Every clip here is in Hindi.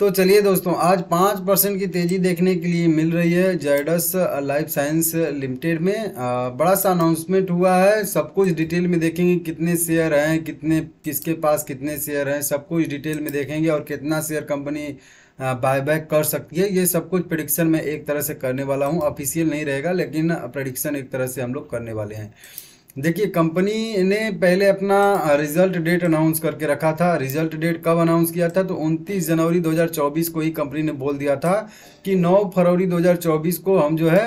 तो चलिए दोस्तों आज पाँच परसेंट की तेज़ी देखने के लिए मिल रही है जयडस लाइफ साइंस लिमिटेड में बड़ा सा अनाउंसमेंट हुआ है सब कुछ डिटेल में देखेंगे कितने शेयर हैं कितने किसके पास कितने शेयर हैं सब कुछ डिटेल में देखेंगे और कितना शेयर कंपनी बायबैक कर सकती है ये सब कुछ प्रडिक्शन में एक तरह से करने वाला हूँ ऑफिशियल नहीं रहेगा लेकिन प्रडिक्शन एक तरह से हम लोग करने वाले हैं देखिए कंपनी ने पहले अपना रिजल्ट डेट अनाउंस करके रखा था रिजल्ट डेट कब अनाउंस किया था तो 29 जनवरी 2024 को ही कंपनी ने बोल दिया था कि 9 फरवरी 2024 को हम जो है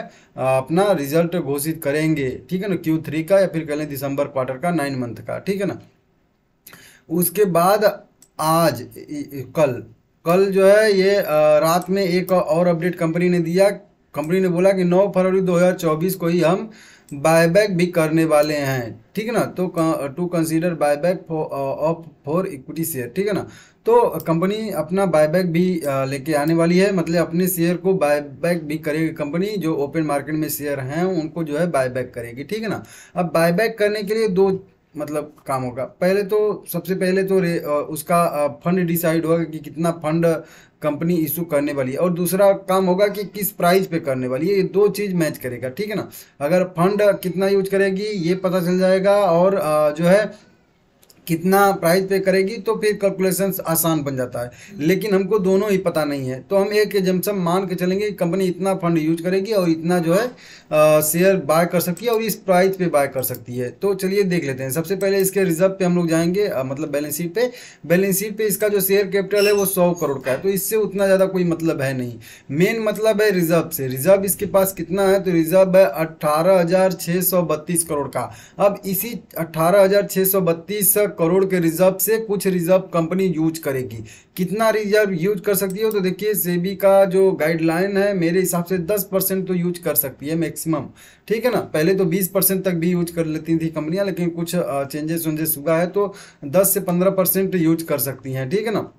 अपना रिजल्ट घोषित करेंगे ठीक है ना क्यू थ्री का या फिर कह लें दिसंबर क्वार्टर का नाइन मंथ का ठीक है ना उसके बाद आज कल कल जो है ये रात में एक और अपडेट कंपनी ने दिया कंपनी ने बोला कि नौ फरवरी दो को ही हम बायबैक भी करने वाले हैं ठीक है ना तो to consider buyback of for equity share ठीक है ना तो कंपनी अपना बायबैक भी uh, लेके आने वाली है मतलब अपने शेयर को बायबैक भी करेगी कंपनी जो ओपन मार्केट में शेयर हैं उनको जो है बायबैक करेगी ठीक है ना अब बायबैक करने के लिए दो मतलब काम होगा पहले तो सबसे पहले तो रे, उसका फंड डिसाइड होगा कि कितना फंड कंपनी इशू करने वाली है और दूसरा काम होगा कि किस प्राइस पे करने वाली है ये दो चीज़ मैच करेगा ठीक है ना अगर फंड कितना यूज करेगी ये पता चल जाएगा और जो है कितना प्राइस पे करेगी तो फिर कैलकुलेशन आसान बन जाता है लेकिन हमको दोनों ही पता नहीं है तो हम एक जमसम मान के चलेंगे कंपनी इतना फंड यूज करेगी और इतना जो है शेयर बाय कर सकती है और इस प्राइस पे बाय कर सकती है तो चलिए देख लेते हैं सबसे पहले इसके रिजर्व पे हम लोग जाएंगे आ, मतलब बैलेंस शीट पे बैलेंस शीट पे इसका जो शेयर कैपिटल है वो सौ करोड़ का है तो इससे उतना ज़्यादा कोई मतलब है नहीं मेन मतलब है रिजर्व से रिजर्व इसके पास कितना है तो रिजर्व है अट्ठारह करोड़ का अब इसी अट्ठारह करोड़ के रिजर्व से कुछ रिजर्व कंपनी यूज करेगी कितना रिजर्व यूज कर सकती है तो देखिए सेबी का जो गाइडलाइन है मेरे हिसाब से दस परसेंट तो यूज कर सकती है मैक्सिमम ठीक है ना पहले तो बीस परसेंट तक भी यूज कर लेती थी कंपनियाँ लेकिन कुछ चेंजेस वेंजेस हुआ है तो दस से पंद्रह परसेंट यूज कर सकती हैं ठीक है ना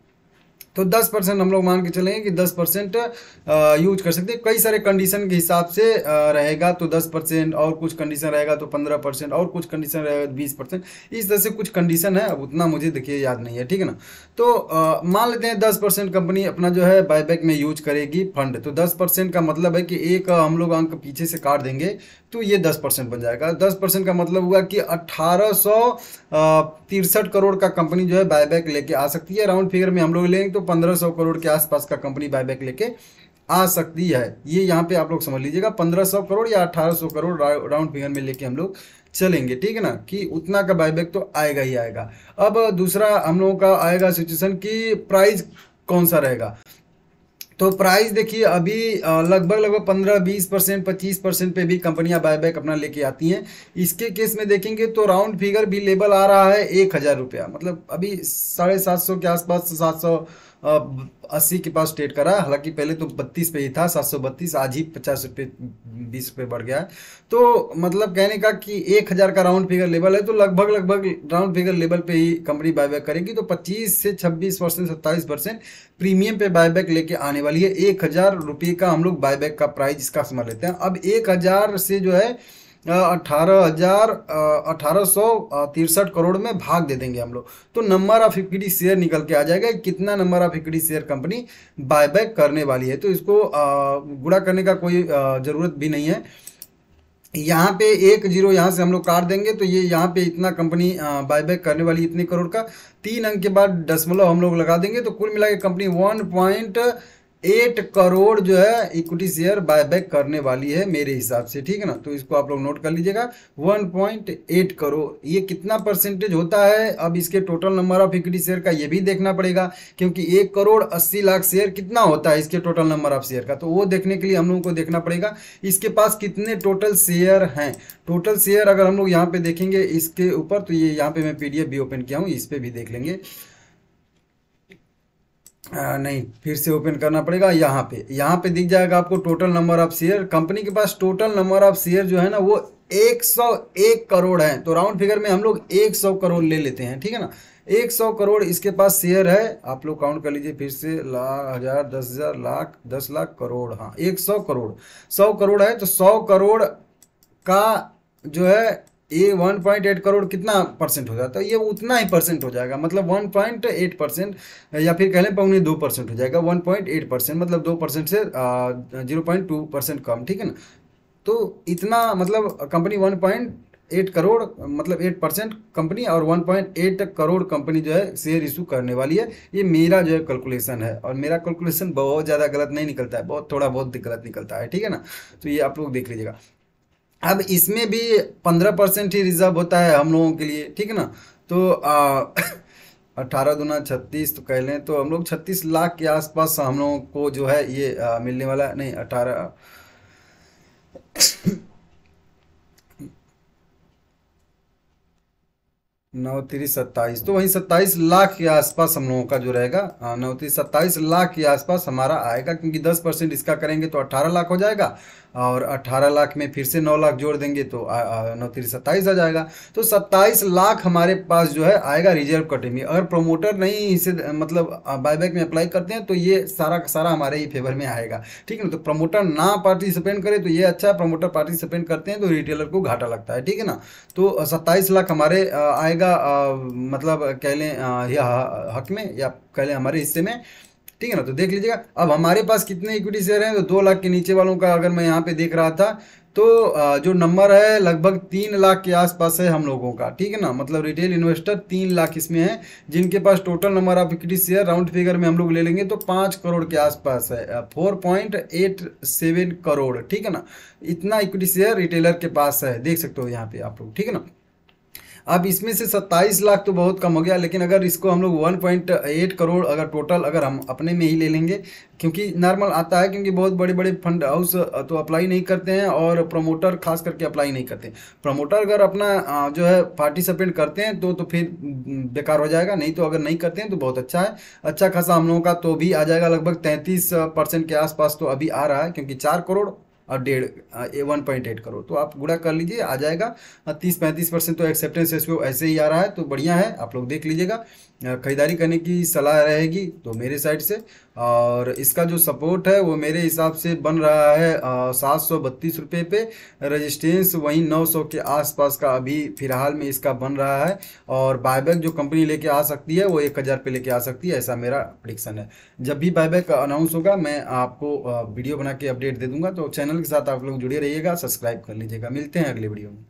तो 10 परसेंट हम लोग मान के चलेंगे कि 10 परसेंट यूज कर सकते हैं कई सारे कंडीशन के हिसाब से रहेगा तो 10 परसेंट और कुछ कंडीशन रहेगा तो 15 परसेंट और कुछ कंडीशन रहेगा तो बीस परसेंट इस तरह से कुछ कंडीशन है अब उतना मुझे देखिए याद नहीं है ठीक है ना तो मान लेते हैं दस परसेंट कंपनी अपना जो है बाईबैक में यूज करेगी फंड तो दस परसेंट का मतलब है कि एक हम लोग अंक पीछे से काट देंगे तो ये दस परसेंट बन जाएगा दस परसेंट का मतलब हुआ कि अट्ठारह सौ तिरसठ करोड़ का कंपनी जो है बायबैक लेके आ सकती है राउंड फिगर में हम लोग लेंगे तो पंद्रह सौ करोड़ के आसपास का कंपनी बायबैक लेके आ सकती है ये यहाँ पे आप लोग समझ लीजिएगा पंद्रह सौ करोड़ या अट्ठारह सौ करोड़ रा, राउंड फिगर में लेके हम लोग चलेंगे ठीक है ना कि उतना का बायबैक तो आएगा ही आएगा अब दूसरा हम लोगों का आएगा सिचुएशन कि प्राइस कौन सा रहेगा तो प्राइस देखिए अभी लगभग लगभग पंद्रह बीस परसेंट पच्चीस परसेंट पर भी कंपनियां बायबैक अपना लेके आती हैं इसके केस में देखेंगे तो राउंड फिगर भी लेबल आ रहा है एक हज़ार रुपया मतलब अभी साढ़े सात सौ के आसपास सात सौ अस्सी के पास ट्रेड करा हालांकि पहले तो बत्तीस पे ही था सात सौ बत्तीस आज ही पचास रुपये बीस रुपये बढ़ गया है तो मतलब कहने का कि एक हज़ार का राउंड फिगर लेवल है तो लगभग लगभग राउंड फिगर लेवल पे ही कंपनी बायबैक करेगी तो पच्चीस से छब्बीस परसेंट सत्ताईस परसेंट प्रीमियम पे बायबैक लेके आने वाली है एक हज़ार रुपये का हम लोग बायबैक का प्राइस इसका समझ लेते हैं अब एक हज़ार से जो है अठारह हज़ार करोड़ में भाग दे देंगे हम लोग तो नंबर ऑफ इक्विटी शेयर निकल के आ जाएगा कितना number of equity share company buyback करने वाली है तो इसको गुड़ा करने का कोई ज़रूरत भी नहीं है यहाँ पे एक जीरो यहाँ से हम लोग काट देंगे तो ये यहाँ पे इतना कंपनी बायबैक करने वाली इतने करोड़ का तीन अंक के बाद दसमलव हम लोग लगा देंगे तो कुल मिला के company one point eight crore जो है इक्विटी शेयर बायबैक करने वाली है मेरे हिसाब से ठीक है ना तो इसको आप लोग नोट कर लीजिएगा वन पॉइंट एट करोड़ ये कितना परसेंटेज होता है अब इसके total number of equity share का ये भी देखना पड़ेगा क्योंकि एक करोड़ अस्सी लाख शेयर कितना होता है इसके टोटल नंबर ऑफ शेयर का तो वो देखने के लिए हम लोगों को देखना पड़ेगा इसके पास कितने टोटल शेयर हैं टोटल शेयर अगर हम लोग यहाँ पे देखेंगे इसके ऊपर तो ये यहाँ पे मैं पी भी ओपन किया हूँ इस पर भी देख लेंगे नहीं फिर से ओपन करना पड़ेगा यहाँ पे यहाँ पे दिख जाएगा आपको total number of share company के पास टोटल नंबर ऑफ शेयर जो है ना वो 101 करोड़ है तो राउंड फिगर में हम लोग 100 करोड़ ले लेते हैं ठीक है ना 100 करोड़ इसके पास शेयर है आप लोग काउंट कर लीजिए फिर से लाख हजार दस हजार लाख दस लाख करोड़ हाँ 100 करोड़ 100 करोड़ है तो 100 करोड़ का जो है ये वन पॉइंट एट करोड़ कितना परसेंट हो जाता है ये उतना ही परसेंट हो जाएगा मतलब वन पॉइंट एट परसेंट या फिर कह लें पौने दो परसेंट हो जाएगा वन पॉइंट एट परसेंट मतलब दो परसेंट से जीरो पॉइंट टू परसेंट कम ठीक है ना तो इतना मतलब company one point eight crore मतलब एट परसेंट कंपनी और one point eight crore company जो है शेयर इशू करने वाली है ये मेरा जो है कैलकुलेशन है और मेरा कैलकुलेशन बहुत ज़्यादा गलत नहीं निकलता है बहुत थोड़ा बहुत गलत निकलता है ठीक है ना तो ये आप लोग देख लीजिएगा अब इसमें भी पंद्रह परसेंट ही रिजर्व होता है हम लोगों के लिए ठीक है ना तो अट्ठारह दुना छत्तीस तो कह लें तो हम लोग छत्तीस लाख के आसपास हम लोगों को जो है ये आ, मिलने वाला है नहीं अठारह नौ तीस सत्ताईस तो वही सत्ताईस लाख के आसपास हम लोगों का जो रहेगा नौ तीस सत्ताईस लाख के आसपास हमारा आएगा क्योंकि दस परसेंट इसका करेंगे तो अट्ठारह लाख हो जाएगा और 18 लाख में फिर से 9 लाख जोड़ देंगे तो नौ तीस सत्ताईस आ जाएगा तो 27 लाख हमारे पास जो है आएगा रिजर्व कटे में अगर प्रोमोटर नहीं इसे मतलब बायबैक में अप्लाई करते हैं तो ये सारा का सारा हमारे ही फेवर में आएगा ठीक है ना तो प्रमोटर ना पार्टिसिपेट करे तो ये अच्छा प्रमोटर पार्टिसिपेट करते हैं तो रिटेलर को घाटा लगता है ठीक है ना तो सत्ताईस लाख हमारे आएगा मतलब कह लें हक में या कह लें हमारे हिस्से में ठीक है ना तो देख लीजिएगा अब हमारे पास कितने इक्विटी शेयर हैं तो दो लाख के नीचे वालों का अगर मैं यहाँ पे देख रहा था तो जो नंबर है लगभग तीन लाख के आसपास है हम लोगों का ठीक है ना मतलब रिटेल इन्वेस्टर तीन लाख इसमें है जिनके पास total number of equity share round figure में हम लोग ले लेंगे तो पाँच करोड़ के आसपास है four point eight seven crore ठीक है ना इतना इक्विटी शेयर रिटेलर के पास है देख सकते हो यहाँ पे आप लोग ठीक है ना अब इसमें से 27 लाख तो बहुत कम हो गया लेकिन अगर इसको हम लोग 1.8 करोड़ अगर टोटल अगर हम अपने में ही ले लेंगे क्योंकि नॉर्मल आता है क्योंकि बहुत बड़े बड़े फंड हाउस तो अप्लाई नहीं करते हैं और प्रमोटर खास करके अप्लाई नहीं करते प्रमोटर अगर अपना जो है पार्टिसिपेट करते हैं तो तो फिर बेकार हो जाएगा नहीं तो अगर नहीं करते हैं तो बहुत अच्छा है अच्छा खासा हम लोगों का तो भी आ जाएगा लगभग तैंतीस परसेंट के आसपास तो अभी आ रहा है क्योंकि चार करोड़ और डेढ़ वन पॉइंट एट करोड़ तो आप गुड़ा कर लीजिए आ जाएगा तीस पैंतीस परसेंट तो एक्सेप्टेंस रेशियो ऐसे ही आ रहा है तो बढ़िया है आप लोग देख लीजिएगा खरीदारी करने की सलाह रहेगी तो मेरे साइड से और इसका जो सपोर्ट है वो मेरे हिसाब से बन रहा है सात सौ बत्तीस रुपये पे रजिस्टेंस वहीं नौ सौ के आसपास का अभी फ़िलहाल में इसका बन रहा है और बायबैक जो कंपनी लेके आ सकती है वो एक हज़ार पे लेके आ सकती है ऐसा मेरा प्रडिक्शन है जब भी बायबैक अनाउंस होगा मैं आपको वीडियो बना के अपडेट दे दूँगा तो चैनल के साथ आप लोग जुड़े रहिएगा सब्सक्राइब कर लीजिएगा मिलते हैं अगले वीडियो में